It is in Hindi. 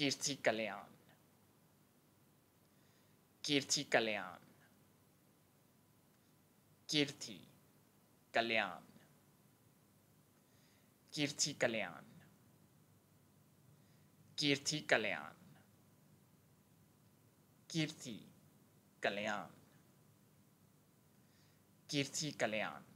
कीर्ति कल्याण कीर्ति कल्याण कीर्ति कल्याण कीर्ति कल्याण कीर्ति कल्याण कीर्ति कल्याण कीर्ति कल्याण